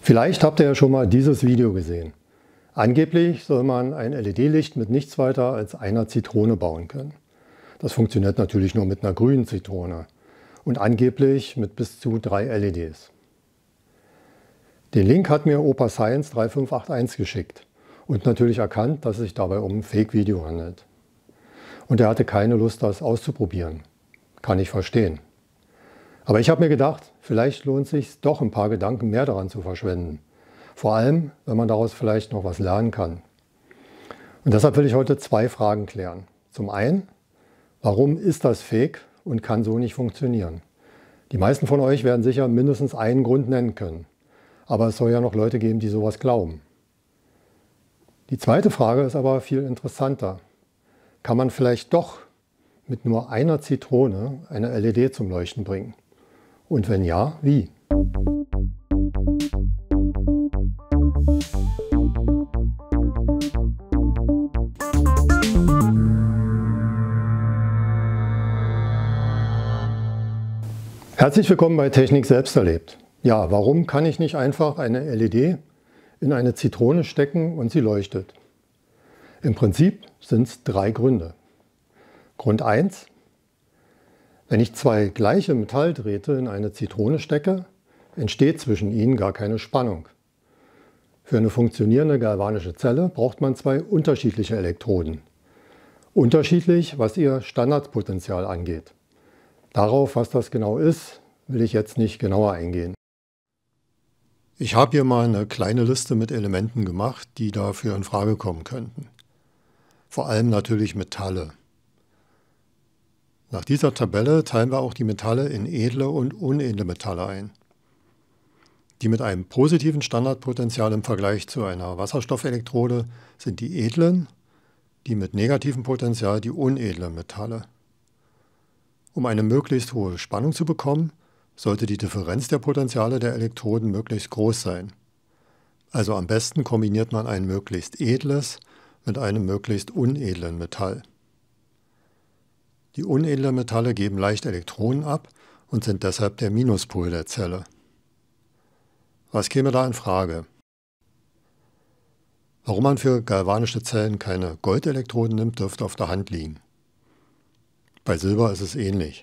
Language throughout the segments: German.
Vielleicht habt ihr ja schon mal dieses Video gesehen. Angeblich soll man ein LED-Licht mit nichts weiter als einer Zitrone bauen können. Das funktioniert natürlich nur mit einer grünen Zitrone und angeblich mit bis zu drei LEDs. Den Link hat mir Opa Science 3581 geschickt und natürlich erkannt, dass es sich dabei um ein Fake-Video handelt. Und er hatte keine Lust, das auszuprobieren. Kann ich verstehen. Aber ich habe mir gedacht, vielleicht lohnt es sich doch ein paar Gedanken mehr daran zu verschwenden. Vor allem, wenn man daraus vielleicht noch was lernen kann. Und deshalb will ich heute zwei Fragen klären. Zum einen, warum ist das fake und kann so nicht funktionieren? Die meisten von euch werden sicher mindestens einen Grund nennen können. Aber es soll ja noch Leute geben, die sowas glauben. Die zweite Frage ist aber viel interessanter. Kann man vielleicht doch mit nur einer Zitrone eine LED zum Leuchten bringen? Und wenn ja, wie? Herzlich willkommen bei Technik selbst erlebt. Ja, warum kann ich nicht einfach eine LED in eine Zitrone stecken und sie leuchtet? Im Prinzip sind es drei Gründe. Grund 1, wenn ich zwei gleiche Metalldrähte in eine Zitrone stecke, entsteht zwischen ihnen gar keine Spannung. Für eine funktionierende galvanische Zelle braucht man zwei unterschiedliche Elektroden. Unterschiedlich, was ihr Standardpotenzial angeht. Darauf, was das genau ist, will ich jetzt nicht genauer eingehen. Ich habe hier mal eine kleine Liste mit Elementen gemacht, die dafür in Frage kommen könnten. Vor allem natürlich Metalle. Nach dieser Tabelle teilen wir auch die Metalle in edle und unedle Metalle ein. Die mit einem positiven Standardpotential im Vergleich zu einer Wasserstoffelektrode sind die edlen, die mit negativem Potenzial die unedlen Metalle. Um eine möglichst hohe Spannung zu bekommen, sollte die Differenz der Potenziale der Elektroden möglichst groß sein. Also am besten kombiniert man ein möglichst edles mit einem möglichst unedlen Metall. Die unedlen Metalle geben leicht Elektronen ab und sind deshalb der Minuspol der Zelle. Was käme da in Frage? Warum man für galvanische Zellen keine Goldelektroden nimmt, dürfte auf der Hand liegen. Bei Silber ist es ähnlich.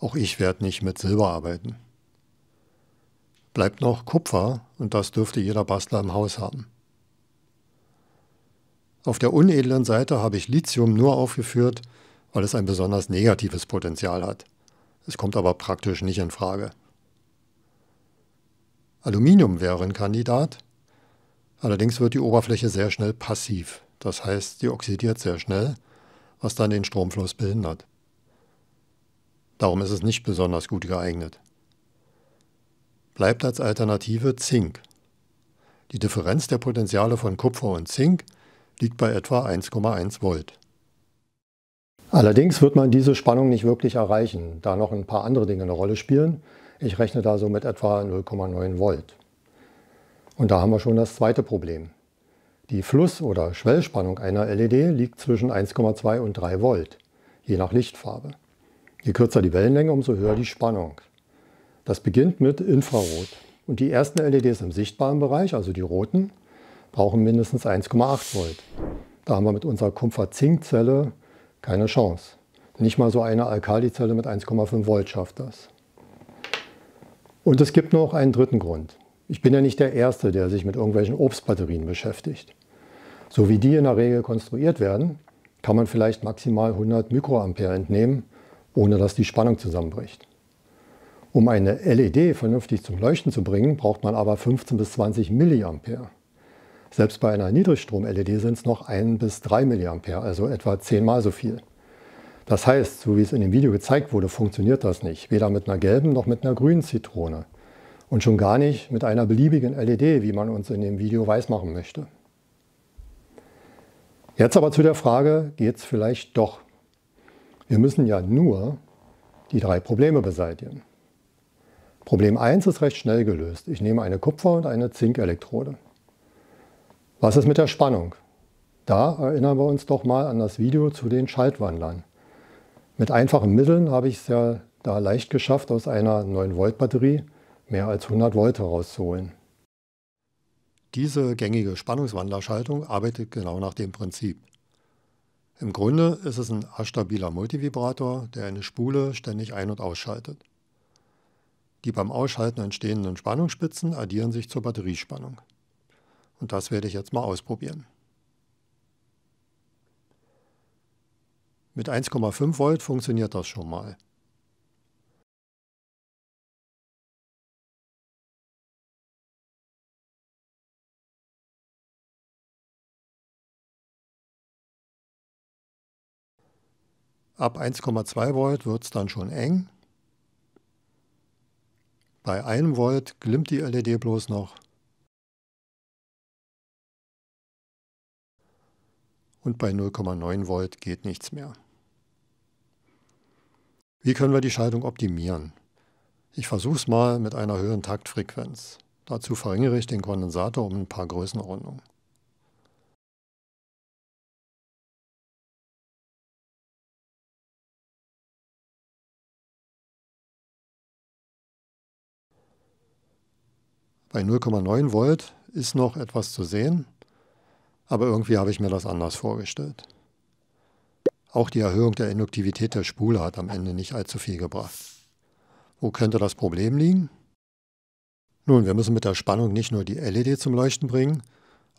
Auch ich werde nicht mit Silber arbeiten. Bleibt noch Kupfer und das dürfte jeder Bastler im Haus haben. Auf der unedlen Seite habe ich Lithium nur aufgeführt, weil es ein besonders negatives Potenzial hat. Es kommt aber praktisch nicht in Frage. Aluminium wäre ein Kandidat. Allerdings wird die Oberfläche sehr schnell passiv, das heißt, sie oxidiert sehr schnell, was dann den Stromfluss behindert. Darum ist es nicht besonders gut geeignet. Bleibt als Alternative Zink. Die Differenz der Potenziale von Kupfer und Zink liegt bei etwa 1,1 Volt. Allerdings wird man diese Spannung nicht wirklich erreichen, da noch ein paar andere Dinge eine Rolle spielen. Ich rechne da so mit etwa 0,9 Volt. Und da haben wir schon das zweite Problem. Die Fluss- oder Schwellspannung einer LED liegt zwischen 1,2 und 3 Volt, je nach Lichtfarbe. Je kürzer die Wellenlänge, umso höher die Spannung. Das beginnt mit Infrarot. Und die ersten LEDs im sichtbaren Bereich, also die roten, brauchen mindestens 1,8 Volt. Da haben wir mit unserer Kumpfer-Zinkzelle keine Chance. Nicht mal so eine Alkalizelle mit 1,5 Volt schafft das. Und es gibt noch einen dritten Grund. Ich bin ja nicht der Erste, der sich mit irgendwelchen Obstbatterien beschäftigt. So wie die in der Regel konstruiert werden, kann man vielleicht maximal 100 Mikroampere entnehmen, ohne dass die Spannung zusammenbricht. Um eine LED vernünftig zum Leuchten zu bringen, braucht man aber 15 bis 20 Milliampere. Selbst bei einer Niedrigstrom-LED sind es noch 1 bis 3 mA, also etwa 10 mal so viel. Das heißt, so wie es in dem Video gezeigt wurde, funktioniert das nicht, weder mit einer gelben noch mit einer grünen Zitrone. Und schon gar nicht mit einer beliebigen LED, wie man uns in dem Video weismachen möchte. Jetzt aber zu der Frage, geht es vielleicht doch? Wir müssen ja nur die drei Probleme beseitigen. Problem 1 ist recht schnell gelöst. Ich nehme eine Kupfer- und eine Zinkelektrode. Was ist mit der Spannung? Da erinnern wir uns doch mal an das Video zu den Schaltwandlern. Mit einfachen Mitteln habe ich es ja da leicht geschafft, aus einer 9-Volt-Batterie mehr als 100 Volt herauszuholen. Diese gängige Spannungswandlerschaltung arbeitet genau nach dem Prinzip. Im Grunde ist es ein astabiler Multivibrator, der eine Spule ständig ein- und ausschaltet. Die beim Ausschalten entstehenden Spannungsspitzen addieren sich zur Batteriespannung. Und das werde ich jetzt mal ausprobieren. Mit 1,5 Volt funktioniert das schon mal. Ab 1,2 Volt wird es dann schon eng. Bei 1 Volt glimmt die LED bloß noch. und bei 0,9 Volt geht nichts mehr. Wie können wir die Schaltung optimieren? Ich versuche es mal mit einer höheren Taktfrequenz. Dazu verringere ich den Kondensator um ein paar Größenordnungen. Bei 0,9 Volt ist noch etwas zu sehen. Aber irgendwie habe ich mir das anders vorgestellt. Auch die Erhöhung der Induktivität der Spule hat am Ende nicht allzu viel gebracht. Wo könnte das Problem liegen? Nun, wir müssen mit der Spannung nicht nur die LED zum Leuchten bringen,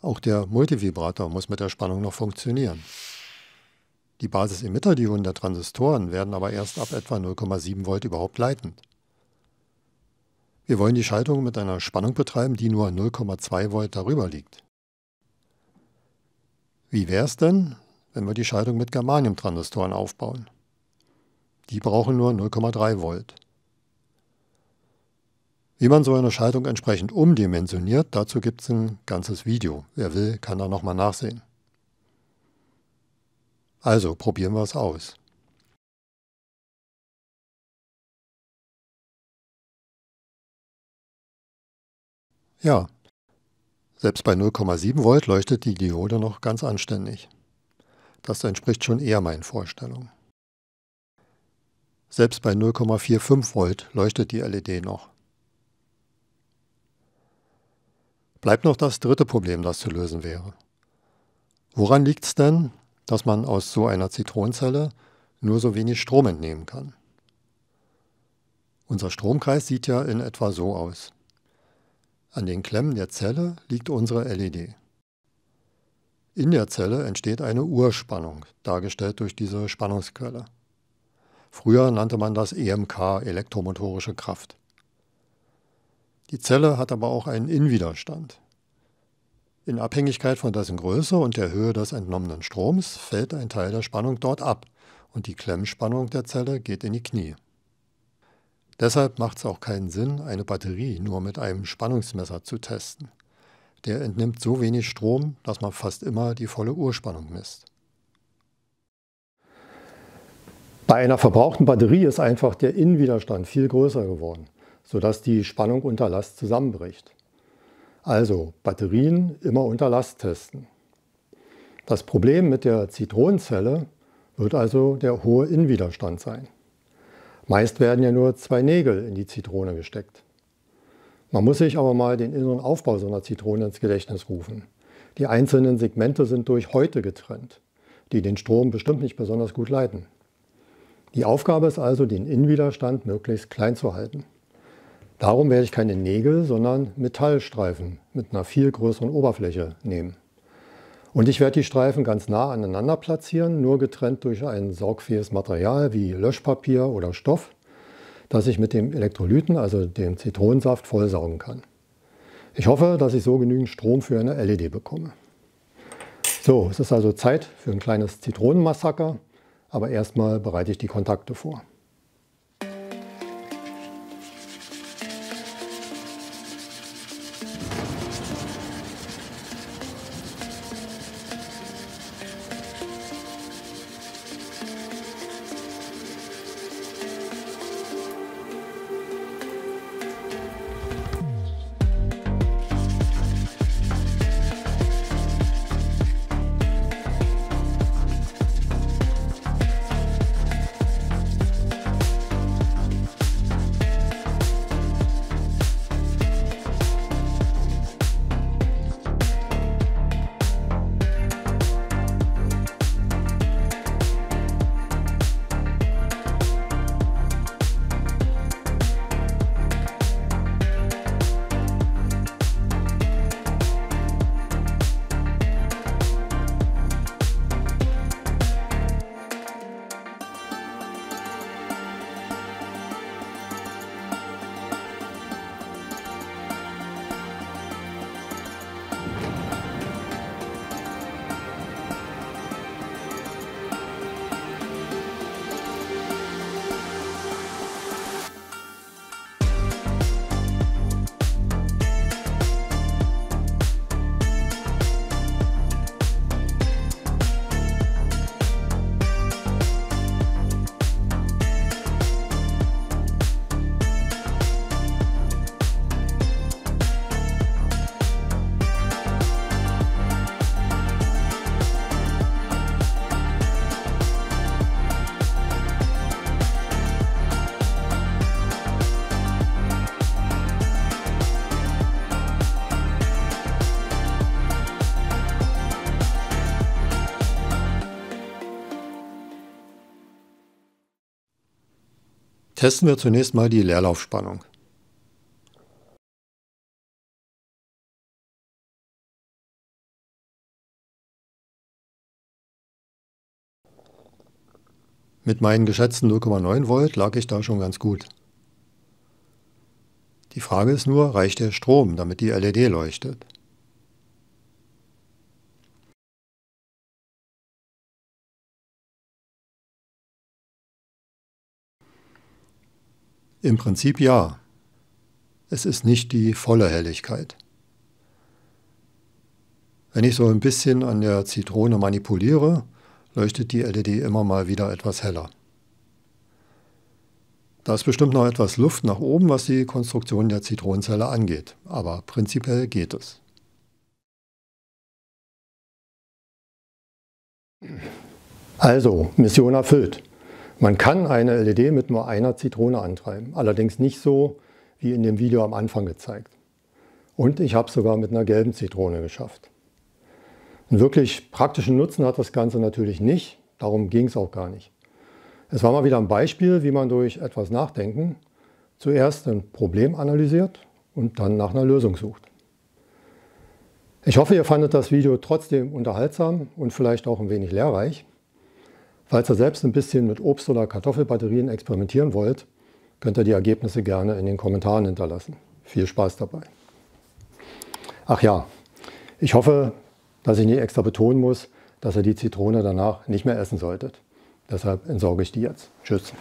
auch der Multivibrator muss mit der Spannung noch funktionieren. Die Basisemitterdioden der Transistoren werden aber erst ab etwa 0,7 Volt überhaupt leitend. Wir wollen die Schaltung mit einer Spannung betreiben, die nur 0,2 Volt darüber liegt. Wie wäre es denn, wenn wir die Schaltung mit Germanium-Transistoren aufbauen? Die brauchen nur 0,3 Volt. Wie man so eine Schaltung entsprechend umdimensioniert, dazu gibt es ein ganzes Video. Wer will, kann da nochmal nachsehen. Also probieren wir es aus. Ja, selbst bei 0,7 Volt leuchtet die Diode noch ganz anständig. Das entspricht schon eher meinen Vorstellungen. Selbst bei 0,45 Volt leuchtet die LED noch. Bleibt noch das dritte Problem, das zu lösen wäre. Woran liegt es denn, dass man aus so einer Zitronenzelle nur so wenig Strom entnehmen kann? Unser Stromkreis sieht ja in etwa so aus. An den Klemmen der Zelle liegt unsere LED. In der Zelle entsteht eine Urspannung, dargestellt durch diese Spannungsquelle. Früher nannte man das EMK elektromotorische Kraft. Die Zelle hat aber auch einen Innenwiderstand. In Abhängigkeit von dessen Größe und der Höhe des entnommenen Stroms fällt ein Teil der Spannung dort ab und die Klemmspannung der Zelle geht in die Knie. Deshalb macht es auch keinen Sinn, eine Batterie nur mit einem Spannungsmesser zu testen. Der entnimmt so wenig Strom, dass man fast immer die volle Urspannung misst. Bei einer verbrauchten Batterie ist einfach der Innenwiderstand viel größer geworden, sodass die Spannung unter Last zusammenbricht. Also Batterien immer unter Last testen. Das Problem mit der Zitronenzelle wird also der hohe Innenwiderstand sein. Meist werden ja nur zwei Nägel in die Zitrone gesteckt. Man muss sich aber mal den inneren Aufbau so einer Zitrone ins Gedächtnis rufen. Die einzelnen Segmente sind durch Häute getrennt, die den Strom bestimmt nicht besonders gut leiten. Die Aufgabe ist also, den Innenwiderstand möglichst klein zu halten. Darum werde ich keine Nägel, sondern Metallstreifen mit einer viel größeren Oberfläche nehmen. Und ich werde die Streifen ganz nah aneinander platzieren, nur getrennt durch ein saugfähiges Material wie Löschpapier oder Stoff, das ich mit dem Elektrolyten, also dem Zitronensaft, vollsaugen kann. Ich hoffe, dass ich so genügend Strom für eine LED bekomme. So, es ist also Zeit für ein kleines Zitronenmassaker, aber erstmal bereite ich die Kontakte vor. Testen wir zunächst mal die Leerlaufspannung. Mit meinen geschätzten 0,9 Volt lag ich da schon ganz gut. Die Frage ist nur, reicht der Strom, damit die LED leuchtet? Im Prinzip ja. Es ist nicht die volle Helligkeit. Wenn ich so ein bisschen an der Zitrone manipuliere, leuchtet die LED immer mal wieder etwas heller. Da ist bestimmt noch etwas Luft nach oben, was die Konstruktion der Zitronenzelle angeht, aber prinzipiell geht es. Also, Mission erfüllt. Man kann eine LED mit nur einer Zitrone antreiben, allerdings nicht so wie in dem Video am Anfang gezeigt. Und ich habe es sogar mit einer gelben Zitrone geschafft. Einen wirklich praktischen Nutzen hat das Ganze natürlich nicht, darum ging es auch gar nicht. Es war mal wieder ein Beispiel, wie man durch etwas Nachdenken zuerst ein Problem analysiert und dann nach einer Lösung sucht. Ich hoffe, ihr fandet das Video trotzdem unterhaltsam und vielleicht auch ein wenig lehrreich. Falls ihr selbst ein bisschen mit Obst- oder Kartoffelbatterien experimentieren wollt, könnt ihr die Ergebnisse gerne in den Kommentaren hinterlassen. Viel Spaß dabei. Ach ja, ich hoffe, dass ich nicht extra betonen muss, dass ihr die Zitrone danach nicht mehr essen solltet. Deshalb entsorge ich die jetzt. Tschüss.